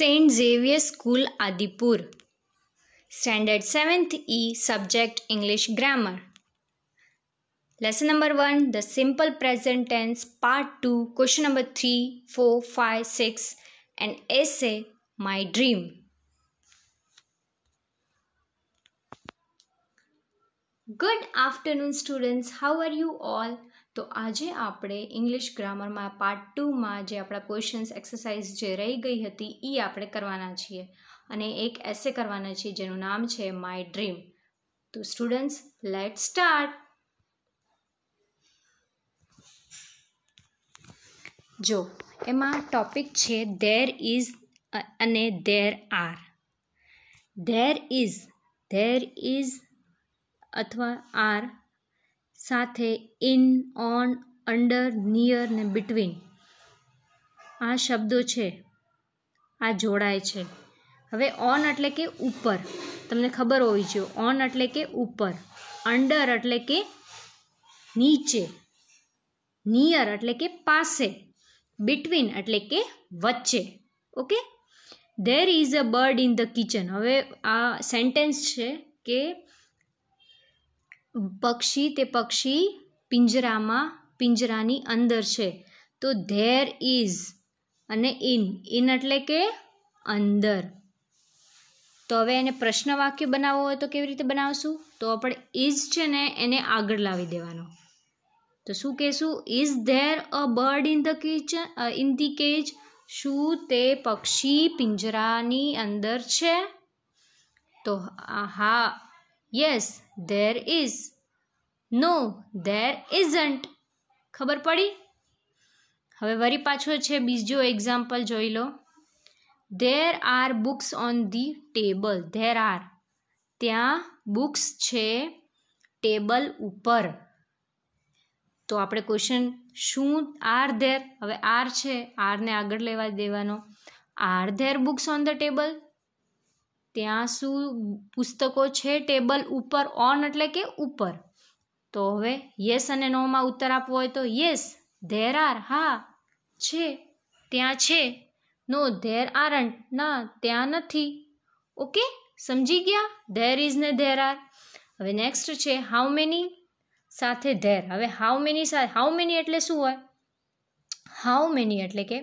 Saint Xavier school Adipur standard seventh E subject English grammar lesson number one the simple present tense part two question number three four five six and essay my dream Good afternoon, students. How are you all? તો આજે આપણે English ગ્રામરમાં part ટુમાં જે આપણા questions exercise જે રહી ગઈ હતી એ આપણે કરવાના છીએ અને એક એસે કરવાના છીએ જેનું નામ છે માય ડ્રીમ તો સ્ટુડન્ટ્સ લેટ સ્ટાર્ટ જો એમાં ટોપિક છે ધેર ઇઝ અને there are there is there is અથવા આર સાથે ઇન ઓન અંડર નિયર ને બિટવીન આ શબ્દો છે આ જોડાય છે હવે ઓન એટલે કે ઉપર તમને ખબર હોવી જોઈએ ઓન એટલે કે ઉપર અંડર એટલે કે નીચે નિયર એટલે કે પાસે બિટવીન એટલે કે વચ્ચે okay there is a bird in the kitchen હવે આ સેન્ટેન્સ છે કે પક્ષી તે પક્ષી પિંજરામાં પિંજરાની અંદર છે તો ધેર ઇઝ અને ઇન ઇન એટલે કે અંદર તો હવે એને પ્રશ્ન વાક્ય બનાવવો હોય તો કેવી રીતે બનાવશું તો આપણે ઇઝ છે ને એને આગળ લાવી દેવાનો તો શું કહેશું is there a bird in the kitchen in the cage શું તે પક્ષી પિંજરાની અંદર છે તો હા yes there is no there isn't ખબર પડી હવે વરી પાછો છે બીજો એક્ઝામ્પલ જોઈ લો there are books on the table there are ત્યાં બુક્સ છે ટેબલ ઉપર તો આપણે ક્વેશ્ચન શું આર ધેર હવે આર છે આરને આગળ લેવા દેવાનો are there books on the table ત્યાં શું પુસ્તકો છે ટેબલ ઉપર ઓન એટલે કે ઉપર તો હવે યસ અને નોમાં ઉત્તર આપવો હોય તો યસ ધેર આર હા છે ત્યાં છે નો ધેર આરન્ટ ના ત્યાં નથી ઓકે સમજી ગયા ધેર ઇઝ ને ધેર આર હવે નેક્સ્ટ છે હાઉ મેની સાથે ધેર હવે હાઉ મેની સાથે હાઉ મેની એટલે શું હોય હાઉ મેની એટલે કે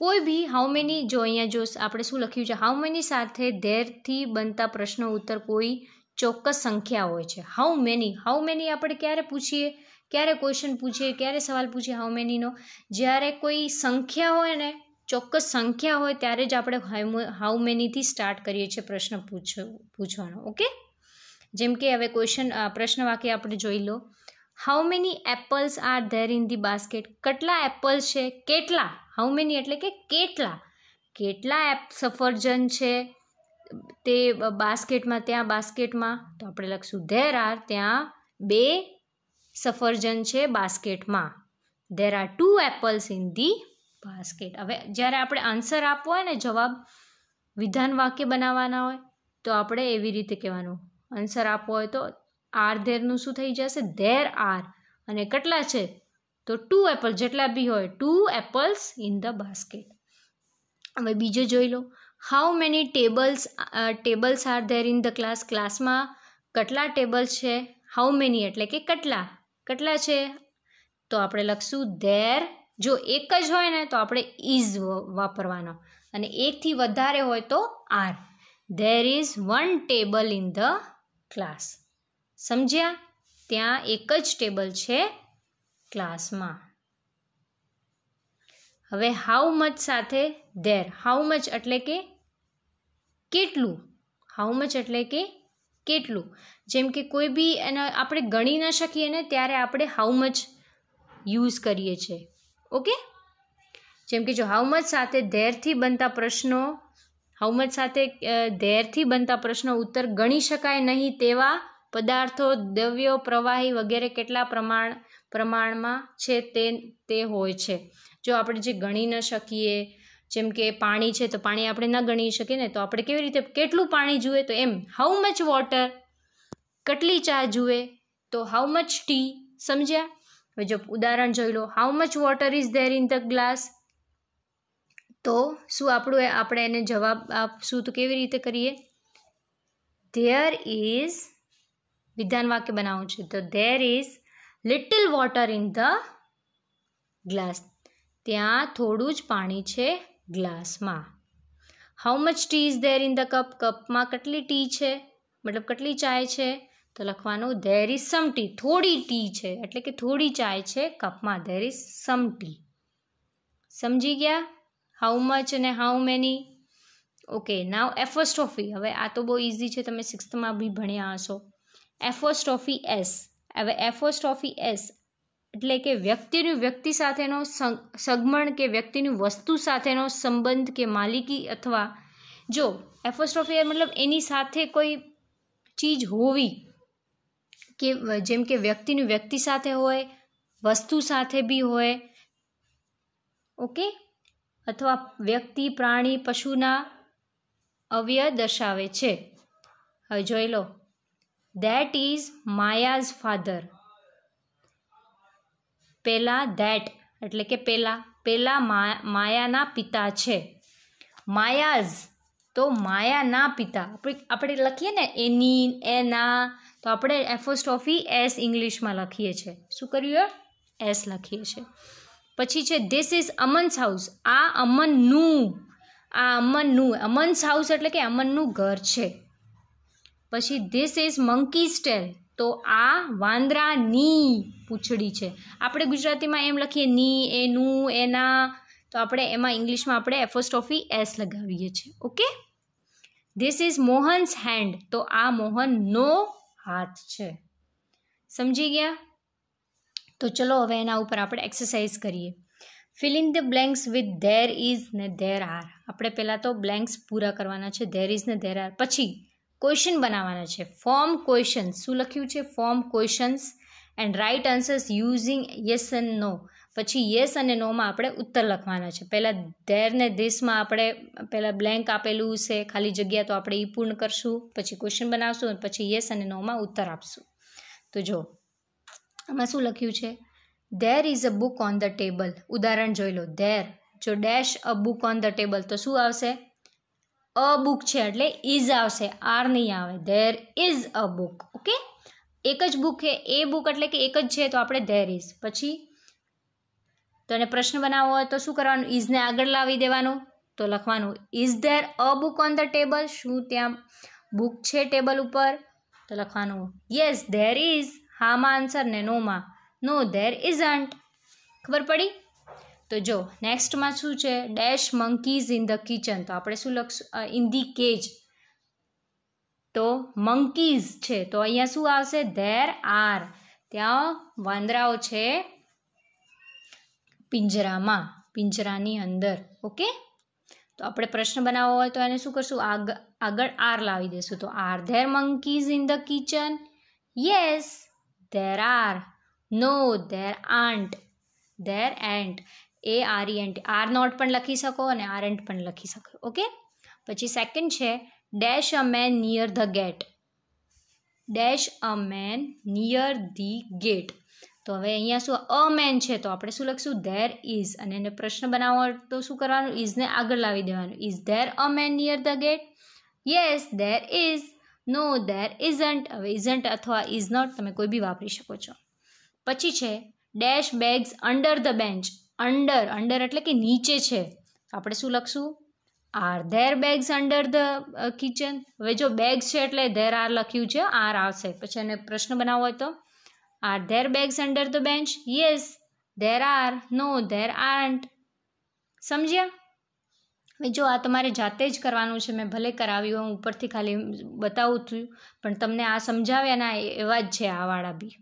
કોઈ બી હાઉ મેની જો અહીંયા જો આપણે શું લખ્યું છે હાઉ મેની સાથે ધેરથી બનતા પ્રશ્નો ઉત્તર કોઈ ચોક્કસ સંખ્યા હોય છે હાઉ મેની હાઉ મેની આપણે ક્યારે પૂછીએ ક્યારે ક્વેશ્ચન પૂછીએ ક્યારે સવાલ પૂછીએ હાઉ મેનીનો જ્યારે કોઈ સંખ્યા હોય ને ચોક્કસ સંખ્યા હોય ત્યારે જ આપણે હાઉ મેનીથી સ્ટાર્ટ કરીએ છીએ પ્રશ્ન પૂછ પૂછવાનો ઓકે જેમ કે હવે ક્વેશ્ચન પ્રશ્ન વાક્ય આપણે જોઈ લો how many apples are there in the basket કેટલા એપલ્સ છે કેટલા હાઉ મેની એટલે કે કેટલા કેટલા એપ સફરજન છે તે બાસ્કેટમાં ત્યાં બાસ્કેટમાં તો આપણે લખશું ધેર આર ત્યાં બે સફરજન છે બાસ્કેટમાં there are two apples in the basket હવે જ્યારે આપણે આન્સર આપવો હોય ને જવાબ વિધાન વાક્ય બનાવવાના હોય તો આપણે એવી રીતે કહેવાનું આન્સર આપવો હોય તો આર ધેરનું શું થઈ જશે ધેર આર અને કેટલા છે તો ટુ એપલ જેટલા બી હોય two apples in the basket હવે બીજો જોઈ લો how many tables tables are there in the class ક્લાસમાં કેટલા ટેબલ્સ છે હાઉ મેની એટલે કે કેટલા કેટલા છે તો આપણે લખશું ધેર જો એક જ હોય ને તો આપણે ઇઝ વાપરવાનો અને એકથી વધારે હોય તો are there is one table in the class સમજ્યા ત્યાં એક જ ટેબલ છે ક્લાસમાં હવે હાઉ મચ સાથે ધેર હાઉ મચ એટલે કે કેટલું હાઉ મચ એટલે કે કેટલું જેમ કે કોઈ બી એને આપણે ગણી ન શકીએ ને ત્યારે આપણે હાઉ મચ યુઝ કરીએ છીએ ઓકે જેમ કે જો હાઉ મચ સાથે ધેરથી બનતા પ્રશ્નો હાઉ મચ સાથે ધેરથી બનતા પ્રશ્નો ઉત્તર ગણી શકાય નહીં તેવા પદાર્થો દ્રવ્યો પ્રવાહી વગેરે કેટલા પ્રમાણ પ્રમાણમાં છે તે તે હોય છે જો આપણે જે ગણી ન શકીએ જેમ કે પાણી છે તો પાણી આપણે ન ગણી શકીએ ને તો આપણે કેવી રીતે કેટલું પાણી જુએ તો એમ હાઉ મચ વોટર કેટલી ચા જુએ તો હાઉ મચ ટી સમજ્યા હવે જો ઉદાહરણ જોઈ લો how much water is there in the glass તો શું આપણું આપણે એને જવાબ આપશું તો કેવી રીતે કરીએ ધેર ઇઝ વિધાન વાક્ય બનાવવું છે તો there is little water in the glass ત્યાં થોડું જ પાણી છે ગ્લાસમાં how much tea is there in the cup કપમાં કેટલી ટી છે મતલબ કેટલી ચાય છે તો લખવાનું ધેર ઇઝ સમ ટી થોડી ટી છે એટલે કે થોડી ચાય છે કપમાં ધેર ઇઝ સમ ટી સમજી ગયા હાઉ મચ અને હાઉ મેની ઓકે નાવ એફર્સ્ટ એફોસ્ટ્રોફી હવે આ તો બહુ ઇઝી છે તમે સિક્સ્થમાં બી ભણ્યા હશો એફોસ્ટ્રોફી એસ હવે એફોસ્ટ્રોફી એસ એટલે કે વ્યક્તિનું વ્યક્તિ સાથેનો સગમણ કે વ્યક્તિનું વસ્તુ સાથેનો સંબંધ કે માલિકી અથવા જો એફોસ્ટ્રોફી મતલબ એની સાથે કોઈ ચીજ હોવી કે જેમ કે વ્યક્તિનું વ્યક્તિ સાથે હોય વસ્તુ સાથે બી હોય ઓકે અથવા વ્યક્તિ પ્રાણી પશુના અવ્યય દર્શાવે છે હવે જોઈ લો ધેટ ઇઝ માયાઝ ફાધર પહેલાં ધેટ એટલે કે પહેલાં પહેલાં માયાના પિતા છે માયાઝ તો માયાના પિતા આપણે લખીએ ને એની એના તો આપણે એફોસ્ટોફી એસ ઇંગ્લિશમાં લખીએ છીએ શું કર્યું એસ લખીએ છીએ પછી છે ધીસ ઇઝ અમન્સ હાઉસ આ અમનનું આ અમનનું અમન્સ હાઉસ એટલે કે અમનનું ઘર છે પછી ધીસ ઇઝ મંકી સ્ટેલ તો આ વાંદરાની પૂંછડી છે આપણે ગુજરાતીમાં એમ લખીએ ની એનું એના તો આપણે એમાં ઇંગ્લિશમાં આપણે એફોસ્ટોફી એસ લગાવીએ છીએ okay this is Mohan's hand તો આ મોહનનો હાથ છે સમજી ગયા તો ચલો હવે એના ઉપર આપણે એક્સરસાઇઝ કરીએ fill in the blanks with there is ને ધેર આર આપણે પહેલાં તો બ્લેન્ક્સ પૂરા કરવાના છે ધેર ઇઝ ને ધેર આર પછી ક્વેશ્ચન બનાવવાના છે ફોર્મ ક્વેશ્ચન્સ શું લખ્યું છે form questions and write answers using yes and no પછી યસ અને નોમાં આપણે ઉત્તર લખવાના છે પહેલાં ધેર ને ધીસમાં આપણે પહેલાં બ્લેન્ક આપેલું છે ખાલી જગ્યા તો આપણે એ પૂર્ણ કરશું પછી ક્વેશ્ચન બનાવશું અને પછી યેસ અને નોમાં ઉત્તર આપશું તો જો આમાં શું લખ્યું છે there is a book on the table ઉદાહરણ જોઈ લો ધેર જો dash a book on the table તો શું આવશે અ બુક છે એટલે ઇઝ આવશે આર નહીં આવે there is a book okay એક જ બુક છે એ બુક એટલે કે એક જ છે તો આપણે ધેર ઇઝ પછી તને પ્રશ્ન બનાવવો હોય તો શું કરવાનું ઇઝને આગળ લાવી દેવાનું તો લખવાનું is there a book on the table શું ત્યાં બુક છે ટેબલ ઉપર તો લખવાનું યસ ધેર ઇઝ હામાં આન્સર ને નોમાં નો ધેર ઇઝન્ટ ખબર પડી તો જો નેક્સ્ટમાં શું છે dash monkeys in the kitchen તો આપણે શું લખશું ઇન ધી કેજ તો મંકીઝ છે તો અહીંયા શું આવશે ધેર આર ત્યાં વાંદરાઓ છે પિંજરામાં પિંજરાની અંદર ઓકે તો આપણે પ્રશ્ન બનાવવો હોય તો એને શું કરશું આગ આગળ આર લાવી દઈશું તો are there monkeys in the kitchen yes there are no there aren't there aren't એ આર એન્ટ આર નોટ પણ લખી શકો અને આર એન્ટ પણ લખી શકો ઓકે પછી સેકન્ડ છે dash a man near the gate dash a man near the gate તો હવે અહીંયા શું અ મેન છે તો આપણે શું લખશું ધેર ઇઝ અને એને પ્રશ્ન બનાવવો તો શું કરવાનું ઇઝને આગળ લાવી દેવાનું is there a man near the gate yes there is no there isn't હવે ઇઝન્ટ અથવા ઇઝ નોટ તમે કોઈ બી વાપરી શકો છો પછી છે dash bags under the bench under under એટલે કે નીચે છે આપણે શું લખશું are there bags under the kitchen હવે જો બેગ્સ છે એટલે ધેર આર લખ્યું છે આર આવશે પછી એને પ્રશ્ન બનાવવો હોય તો are there bags under the bench yes there are no there aren't સમજ્યા હવે જો આ તમારે જાતે જ કરવાનું છે મેં ભલે કરાવ્યું હું ઉપરથી ખાલી બતાવું છું પણ તમને આ સમજાવ્યાના એવા જ છે આવાળા બી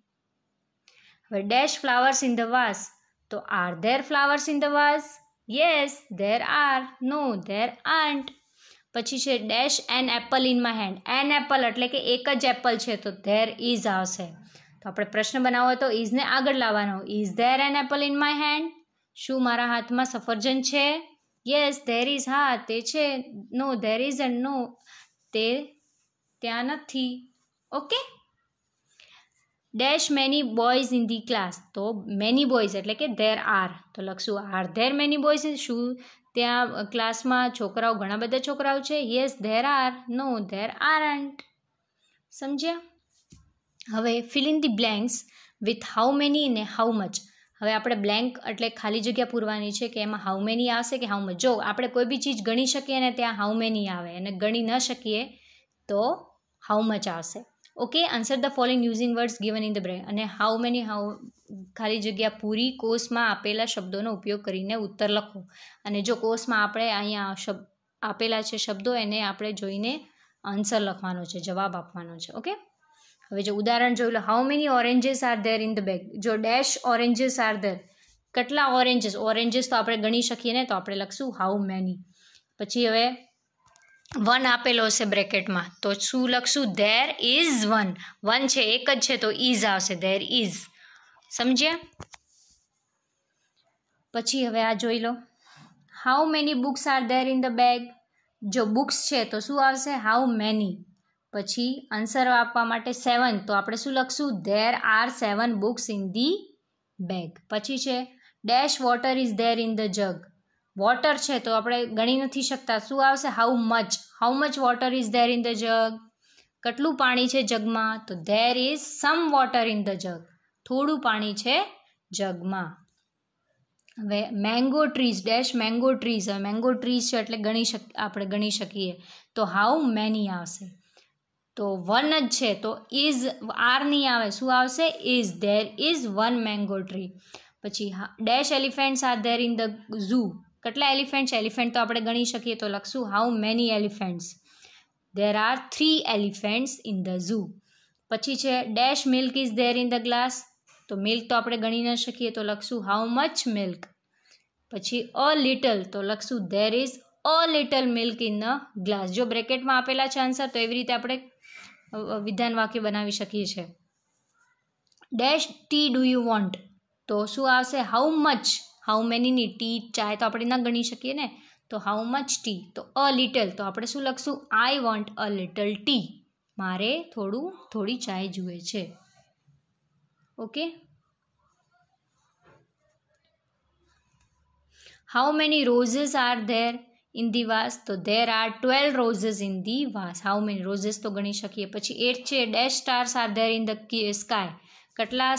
હવે dash flowers in the vase તો are there flowers in the vase yes there are no there aren't પછી છે dash an apple in my hand an apple એટલે કે એક જ એપલ છે તો ધેર ઇઝ આવશે તો આપણે પ્રશ્ન બનાવો તો ઇઝને આગળ લાવવાનો is there an apple in my hand શું મારા હાથમાં સફરજન છે યસ ધેર ઇઝ હા તે છે no there is and no તે ત્યાં નથી okay dash many boys in the class તો મેની બોયઝ એટલે કે ધેર આર તો લખશું આર ધેર મેની બોયઝ શું ત્યાં ક્લાસમાં છોકરાઓ ઘણા બધા છોકરાઓ છે yes there are no there are aren't સમજ્યા હવે fill in the blanks with how many ને હાઉ મચ હવે આપણે બ્લેન્ક એટલે ખાલી જગ્યા પૂરવાની છે કે એમાં હાઉ મેની આવશે કે હાઉ મચ જો આપણે કોઈ બી ચીજ ગણી શકીએ ને ત્યાં હાઉ મેની આવે અને ગણી ન શકીએ તો હાઉ મચ આવશે okay answer the following using words given in the bracket અને હાઉ મેની હાઉ ખાલી જગ્યા પૂરી કોર્સમાં આપેલા શબ્દોનો ઉપયોગ કરીને ઉત્તર લખો અને જો કોર્સમાં આપણે અહીંયા શબ્દ આપેલા છે શબ્દો એને આપણે જોઈને આન્સર લખવાનો છે જવાબ આપવાનો છે ઓકે હવે જો ઉદાહરણ જોઈ લો how many oranges are there in the bag જો ડેશ ઓરેન્જીસ આર ધેર કેટલા ઓરેન્જીસ ઓરેન્જીસ તો આપણે ગણી શકીએ ને તો આપણે લખશું હાઉ મેની પછી હવે વન આપેલો છે બ્રેકેટમાં તો શું લખશું ધેર ઇઝ વન વન છે એક જ છે તો ઇઝ આવશે ધેર ઇઝ સમજ્યા પછી હવે આ જોઈ લો how many books are there in the bag જો બુક્સ છે તો શું આવશે હાઉ મેની પછી આન્સર આપવા માટે સેવન તો આપણે શું લખશું there are seven books in the bag પછી છે dash water is there in the jug water છે તો આપણે ગણી નથી શકતા શું આવશે how much how much water is there in the jug કેટલું પાણી છે જગમાં તો there is some water in the jug થોડું પાણી છે જગમાં હવે mango trees dash mango trees હવે મેંગો ટ્રીઝ છે એટલે ગણી શક આપણે ગણી શકીએ તો હાઉ મેની આવશે તો વન જ છે તો ઇઝ આર નહીં આવે શું આવશે is there is one mango tree પછી dash elephants are there in the zoo કેટલા એલિફન્ટ છે એલિફન્ટ તો આપણે ગણી શકીએ તો લખશું how many elephants there are three elephants in the zoo પછી છે dash milk is there in the glass તો મિલ્ક તો આપણે ગણી ન શકીએ તો લખશું હાઉ મચ મિલ્ક પછી અ લિટલ તો લખશું there is a little milk in the glass જો બ્રેકેટમાં આપેલા છે આન્સર તો એવી રીતે આપણે વિધાન વાક્ય બનાવી શકીએ છીએ dash tea do you want તો શું આવશે હાઉ મચ હાઉ મેની ની ટી ચાય તો આપણે ના ગણી શકીએ ને તો હાઉ મચ ટી તો અ લિટલ તો આપણે શું લખશું I want a little tea મારે થોડું થોડી ચાય જુએ છે okay how many roses are there in the vase તો there are twelve roses in the vase how many roses તો ગણી શકીએ પછી એટ છે dash stars are there in the sky કેટલા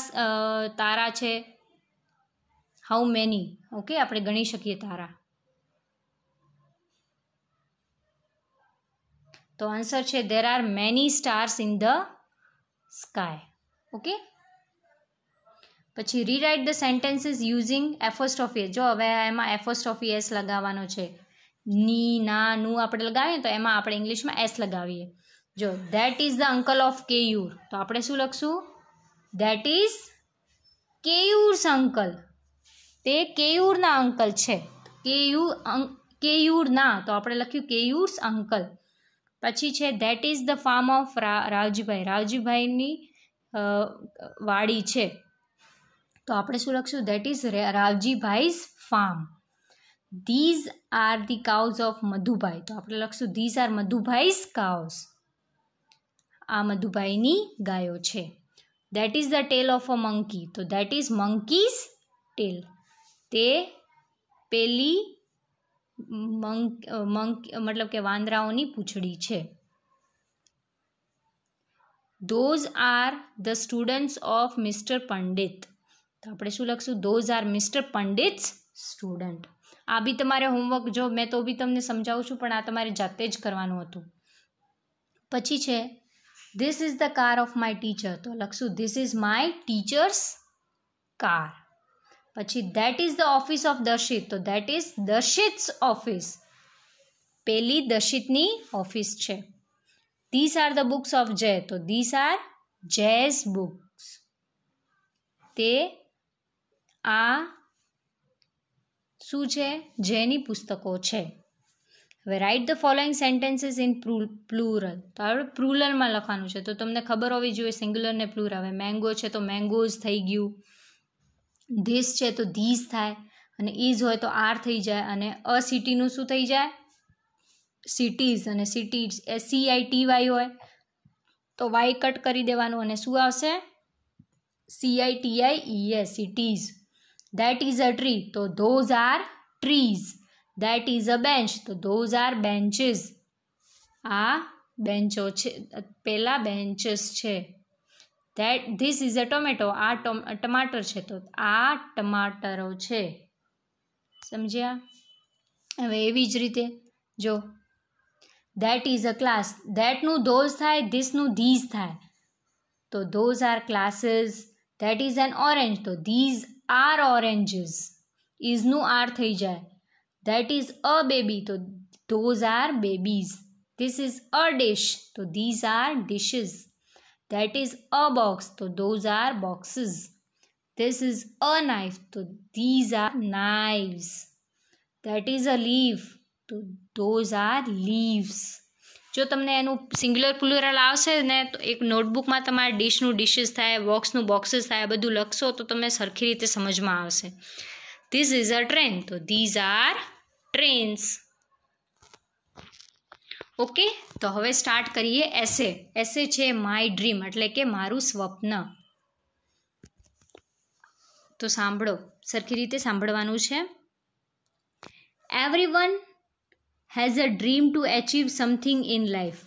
તારા છે હાઉ મેની ઓકે આપણે ગણી શકીએ તારા તો આન્સર છે there are many stars in the sky okay પછી rewrite the sentences using apostrophe જો હવે એમાં એફર્સ્ટ એફોસ્ટોફી એસ લગાવવાનો છે ની ના નું આપણે લગાવીએ તો એમાં આપણે ઇંગ્લિશમાં એસ લગાવીએ જો that is the uncle of Keyur તો આપણે શું લખશું ધેટ ઇઝ કેયુર્સ અંકલ તે કેયુરના અંકલ છે કેયુ કેયુરના તો આપણે લખ્યું કેયુર્સ અંકલ પછી છે that is the farm of Ravjibhai રાવજીભાઈની વાડી છે તો આપણે શું લખશું that is Ravjibhai's farm these are the cows of Madhubhai તો આપણે લખશું ધીઝ આર મધુભાઈઝ કાઉઝ આ મધુભાઈની ગાયો છે that is the tail of a monkey તો ધેટ ઇઝ મંકીઝ ટેલ તે પેલી મંક મંક મતલબ કે વાંદરાઓની પૂંછડી છે those are the students of mister Pandit તો આપણે શું લખશું those are mister Pandit's student આ બી તમારે હોમવર્ક જો મેં તો બી તમને સમજાવું છું પણ આ તમારે જાતે જ કરવાનું હતું પછી છે this is the car of my teacher તો લખશું this is my teacher's car પછી that is the office of Darshit તો ધેટ ઇઝ દર્શિત ઓફિસ પેલી દર્શિતની ઓફિસ છે this are the books of Jay તો ધીસ આર જયઝ બુક્સ તે આ શું છે જયની પુસ્તકો છે હવે write the following sentences in પ્રુ પ્લુરલ તો આપણે પ્લુરલમાં લખવાનું છે તો તમને ખબર હોવી જોઈએ સિંગ્યુલર ને પ્લુર આવે મેંગો છે તો મેંગોઝ થઈ ગયું ધીસ છે તો ધીસ થાય અને ઇઝ હોય તો આર થઈ જાય અને અ સિટીનું શું થઈ જાય સિટીઝ અને સિટીઝ એ સી આઈ ટી વાય હોય તો વાય કટ કરી દેવાનું અને શું આવશે C I T I E એ cities that is a tree તો those are trees that is a bench તો ધોઝ આર બેન્ચીસ આ બેન્ચો છે પહેલાં બેન્ચીસ છે that this is a tomato આ ટમાટર છે તો આ ટમાટરો છે સમજ્યા હવે એવી જ રીતે જો ધેટ ઇઝ અ ક્લાસ ધેટનું ધોઝ થાય ધીસનું ધીઝ થાય તો those are classes that is an orange તો ધીઝ આર ઓરેન્જીસ ઇઝનું આર થઈ જાય ધેટ ઇઝ અ બેબી તો those are babies this is a dish તો these are dishes that is a box so those are boxes this is a knife so these are knives that is a leaf તો those are leaves જો તમને એનું singular plural આવશે ને તો એક નોટબુકમાં તમારે ડીશનું ડીશીસ થાય બોક્સનું બોક્સીસ થાય બધું લખશો તો તમને સરખી રીતે સમજમાં આવશે ધીસ ઇઝ અ ટ્રેન તો ધીઝ આર ટ્રેન્સ ઓકે તો હવે સ્ટાર્ટ કરીએ એસે એસે છે માય ડ્રીમ એટલે કે મારું સ્વપ્ન તો સાંભળો સરખી રીતે સાંભળવાનું છે everyone has a dream to achieve something in life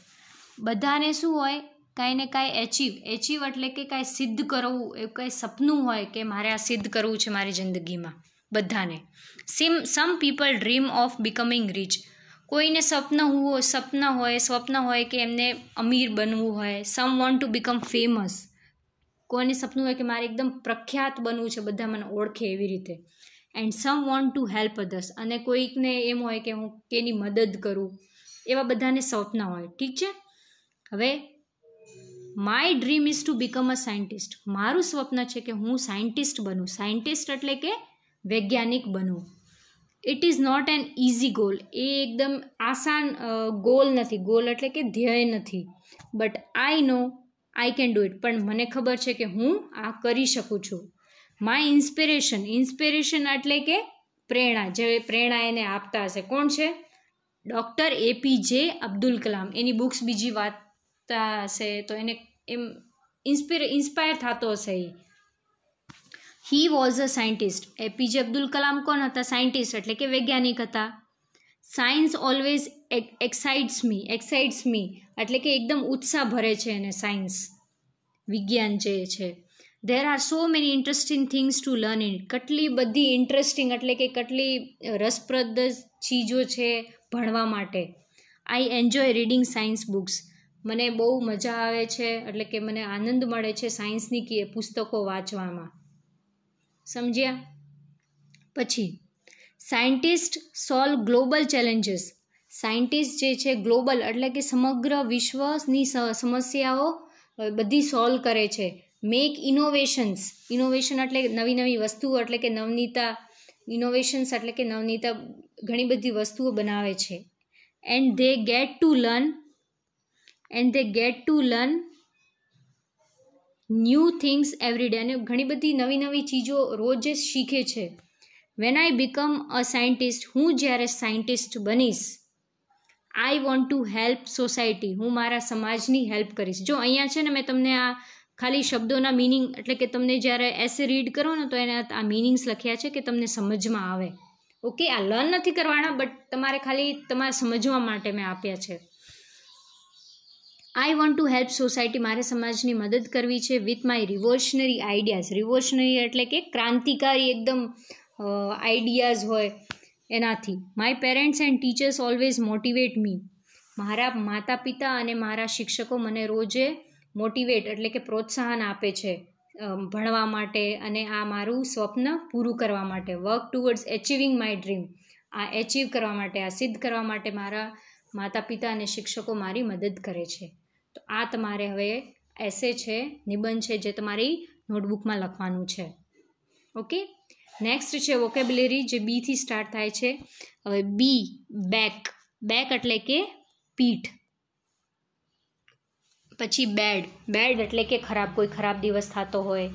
બધાને શું હોય કાંઈ ને કાંઈ એચીવ એચીવ એટલે કે કાંઈ સિદ્ધ કરવું એવું કાંઈ સપનું હોય કે મારે આ સિદ્ધ કરવું છે મારી જિંદગીમાં બધાને સિમ some people dream of becoming rich કોઈને સપના હોય સપના હોય સ્વપ્ન હોય કે એમને અમીર બનવું હોય some want to become famous કોઈને સપનું હોય કે મારે એકદમ પ્રખ્યાત બનવું છે બધા મને ઓળખે એવી રીતે and some want to help others અને કોઈકને એમ હોય કે હું કેની મદદ કરું એવા બધાને સ્વપ્ન હોય ઠીક છે હવે my dream is to become a scientist મારું સ્વપ્ન છે કે હું સાયન્ટિસ્ટ બનું સાયન્ટિસ્ટ એટલે કે વૈજ્ઞાનિક બનું it is not an easy goal એ એકદમ આસાન ગોલ નથી ગોલ એટલે કે ધ્યેય નથી but I know I can do it પણ મને ખબર છે કે હું આ કરી શકું છું માય ઇન્સ્પિરેશન ઇન્સ્પિરેશન એટલે કે પ્રેરણા જે પ્રેરણા એને આપતા હશે કોણ છે ડૉક્ટર એપીજે અબ્દુલ કલામ એની બુક્સ બીજી વાંચતા હશે તો એને એમ ઇન્સ્પિર ઇન્સ્પાયર થતો હશે એ he was a scientist APJ Abdul Kalam કોણ હતા સાયન્ટિસ્ટ એટલે કે વૈજ્ઞાનિક હતા સાયન્સ ઓલવેઝ એક્સાઇટ્સ મી એક્સાઇટ્સ મી એટલે કે એકદમ ઉત્સાહ ભરે છે એને સાયન્સ વિજ્ઞાન જે છે there are so many interesting things to learn in કેટલી બધી ઇન્ટરેસ્ટિંગ એટલે કે કેટલી રસપ્રદ ચીજો છે ભણવા માટે I enjoy reading science books મને બહુ મજા આવે છે એટલે કે મને આનંદ મળે છે સાયન્સની પુસ્તકો વાંચવામાં સમજ્યા પછી scientist solve global challenges scientist જે છે ગ્લોબલ એટલે કે સમગ્ર વિશ્વની સમસ્યાઓ બધી સોલ્વ કરે છે મેક ઇનોવેશન્સ ઇનોવેશન એટલે નવી નવી વસ્તુઓ એટલે કે નવનીતા ઇનોવેશન્સ એટલે કે નવનીતા ઘણી બધી વસ્તુઓ બનાવે છે and they get to learn and they get to learn new things every day અને ઘણી બધી નવી નવી ચીજો રોજ શીખે છે when I become a scientist હું જ્યારે સાયન્ટિસ્ટ બનીશ I want to help society હું મારા સમાજની હેલ્પ કરીશ જો અહીંયા છે ને મેં તમને આ ખાલી શબ્દોના મિનિંગ એટલે કે તમને જ્યારે એસે રીડ કરો ને તો એને આ મિનિંગ્સ લખ્યા છે કે તમને સમજમાં આવે ઓકે આ લર્ન નથી કરવાના બટ તમારે ખાલી તમારે સમજવા માટે મેં આપ્યા છે I want to help society મારે સમાજની મદદ કરવી છે with my revolutionary ideas revolutionary એટલે કે ક્રાંતિકારી એકદમ આઈડિયાઝ હોય એનાથી my parents and teachers always motivate me મારા માતા પિતા અને મારા શિક્ષકો મને રોજે મોટિવેટ એટલે કે પ્રોત્સાહન આપે છે ભણવા માટે અને આ મારું સ્વપ્ન પૂરું કરવા માટે work towards achieving my dream આ એચિવ કરવા માટે આ સિદ્ધ કરવા માટે મારા માતા પિતા અને શિક્ષકો મારી મદદ કરે છે તો આ તમારે હવે એસે છે નિબંધ છે જે તમારી નોટબુકમાં લખવાનું છે ઓકે નેક્સ્ટ છે વોકેબ્યુલરી જે બીથી સ્ટાર્ટ થાય છે હવે બી બેક બેક એટલે કે પીઠ પછી બેડ બેડ એટલે કે ખરાબ કોઈ ખરાબ દિવસ થતો હોય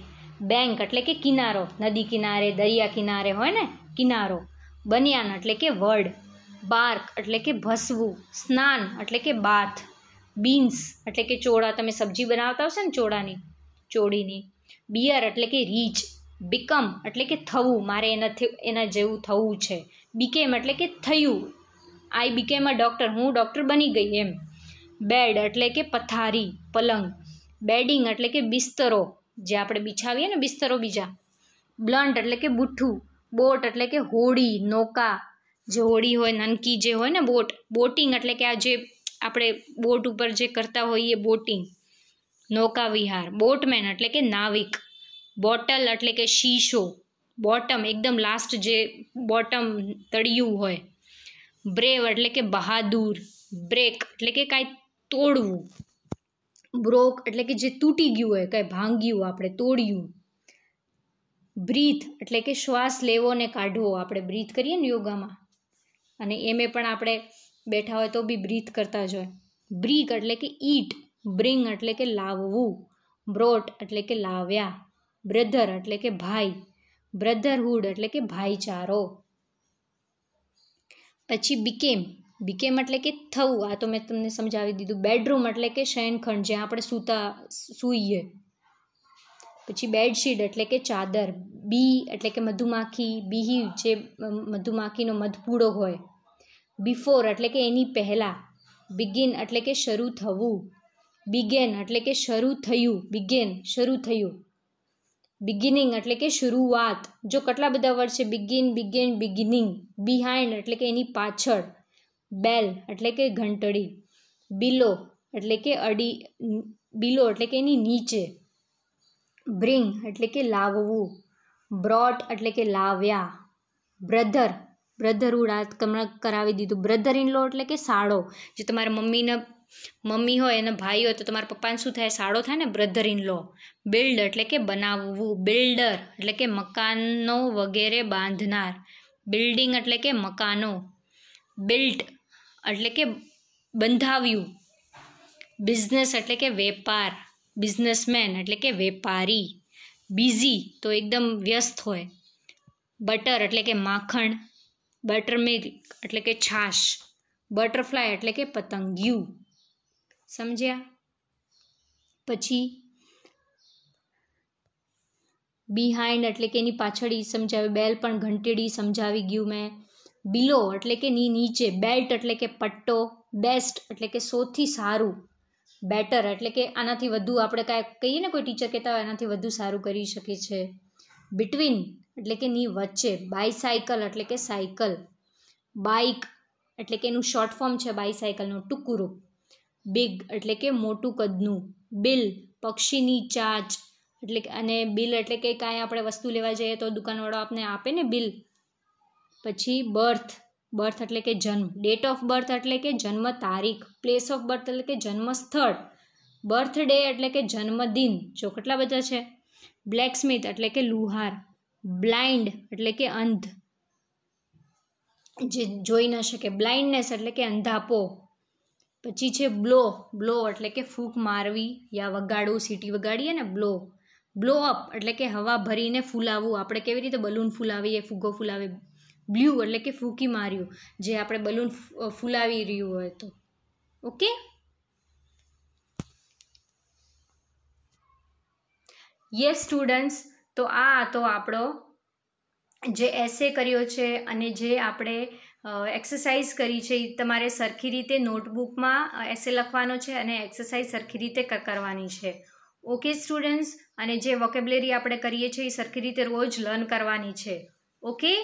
બેંક એટલે કે કિનારો નદી કિનારે દરિયા કિનારે હોય ને કિનારો બનિયાન એટલે કે વર્ડ બાર્ક એટલે કે ભસવું સ્નાન એટલે કે બાથ બીન્સ એટલે કે ચોળા તમે સબ્જી બનાવતા હશે ને ચોળાની ચોળીની બિયર એટલે કે રીચ બીકમ એટલે કે થવું મારે એનાથી એના જેવું થવું છે બીકેમ એટલે કે થયું આઈ બીકેમ અ ડૉક્ટર હું ડૉક્ટર બની ગઈ એમ બેડ એટલે કે પથારી પલંગ બેડિંગ એટલે કે બિસ્તરો જે આપણે બિછાવીએ ને બિસ્તરો બીજા બ્લન્ટ એટલે કે બુઠ્ઠું બોટ એટલે કે હોડી નૌકા જે હોડી હોય નનકી જે હોય ને બોટ બોટિંગ એટલે કે આ જે આપણે બોટ ઉપર જે કરતા હોઈએ બોટિંગ નૌકા વિહાર બોટમેન એટલે કે નાવિક બોટલ એટલે કે શીશો બોટમ એકદમ લાસ્ટ જે બોટમ તળિયું હોય બ્રેવ એટલે કે બહાદુર બ્રેક એટલે કે કાંઈ તોડવું બ્રોક એટલે કે જે તૂટી ગયું હોય કાંઈ ભાંગ્યું આપણે તોડ્યું બ્રીથ એટલે કે શ્વાસ લેવો ને કાઢવો આપણે બ્રીથ કરીએ ને યોગામાં અને એમ પણ આપણે બેઠા હોય તો બી બ્રીથ કરતા જ હોય બ્રીક એટલે કે ઈટ બ્રિંગ એટલે કે લાવવું બ્રોટ એટલે કે લાવ્યા બ્રધર એટલે કે ભાઈ બ્રધરહુડ એટલે કે ભાઈચારો પછી બીકેમ બીકેમ એટલે કે થવું આ તો મેં તમને સમજાવી દીધું બેડરૂમ એટલે કે શયનખંડ જ્યાં આપણે સૂતા સૂઈએ પછી બેડશીટ એટલે કે ચાદર બી એટલે કે મધુમાખી બીહી જે મધુમાખીનો મધપૂડો હોય બિફોર એટલે કે એની પહેલાં બિગિન એટલે કે શરૂ થવું બિગેન એટલે કે શરૂ થયું બિગેન શરૂ થયું બિગિનિંગ એટલે કે શરૂઆત જો કેટલા બધા વર્ડ છે બિગિન બિગેન બિગિનિંગ બિહાઇન્ડ એટલે કે એની પાછળ બેલ એટલે કે ઘંટડી બિલો એટલે કે અડી બિલો એટલે કે એની નીચે બ્રિંગ એટલે કે લાવવું બ્રોટ એટલે કે લાવ્યા બ્રધર બ્રધરહુડ આ તમને કરાવી દીધું બ્રધર ઇન લો એટલે કે સાળો જો તમારા મમ્મીને મમ્મી હોય એના ભાઈ હોય તો તમારા પપ્પાને શું થાય સાળો થાય ને બ્રધર ઇન લો બિલ્ડ એટલે કે બનાવવું બિલ્ડર એટલે કે મકાનો વગેરે બાંધનાર બિલ્ડિંગ એટલે કે મકાનો બિલ્ટ એટલે કે બંધાવ્યું બિઝનેસ એટલે કે વેપાર businessman એટલે કે વેપારી busy તો एकदम વ્યસ્ત હોય butter એટલે કે માખણ buttermilk એટલે કે છાશ butterfly એટલે કે પતંગિયું સમજ્યા પછી behind એટલે કે ની પાછડી સમજાવેલ બેલ પણ ઘંટડી સમજાવી ગયું મે below એટલે કે ની નીચે belt એટલે કે પટ્ટો best એટલે કે સૌથી સારું બેટર એટલે કે આનાથી વધુ આપણે કાંઈ કહીએ ને કોઈ ટીચર કહેતા હોય એનાથી વધુ સારું કરી શકે છે બિટવીન એટલે કે ની વચ્ચે બાયસાયકલ એટલે કે સાયકલ બાઇક એટલે કે એનું શોર્ટ ફોર્મ છે બાયસાયકલનું ટુકુરૂપ બિગ એટલે કે મોટું કદનું બિલ પક્ષીની ચાંચ એટલે કે અને બિલ એટલે કે કાંઈ આપણે વસ્તુ લેવા જઈએ તો દુકાનવાળો આપને આપે ને બિલ પછી બર્થ બર્થ એટલે કે જન્મ ડેટ ઓફ બર્થ એટલે કે જન્મ તારીખ પ્લેસ ઓફ બર્થ એટલે કે જન્મ સ્થળ ડે એટલે કે જન્મદિન જો કેટલા બધા છે બ્લેકસ્મિથ એટલે કે લુહાર બ્લાઇન્ડ એટલે કે અંધ જે જોઈ ન શકે બ્લાઇન્ડનેસ એટલે કે અંધાપો પછી છે બ્લો બ્લો એટલે કે ફૂંક મારવી યા વગાડવું સીટી વગાડીએ ને બ્લો બ્લો અપ એટલે કે હવા ભરીને ફૂલાવવું આપણે કેવી રીતે બલૂન ફૂલાવીએ ફુગ્ગો ફૂલાવીએ બ્લ્યુ એટલે કે ફૂંકી માર્યું જે આપણે બલૂન ફૂલાવી રહ્યું હોય તો ઓકે યસ સ્ટુડન્ટ્સ તો આ તો આપણો જે એસે કર્યો છે અને જે આપણે એક્સરસાઇઝ કરી છે એ તમારે સરખી રીતે નોટબુકમાં એસે લખવાનો છે અને એક્સરસાઇઝ સરખી રીતે કરવાની છે ઓકે સ્ટુડન્ટ્સ અને જે વોકેબ્લેરી આપણે કરીએ છીએ એ સરખી રીતે રોજ લર્ન કરવાની છે ઓકે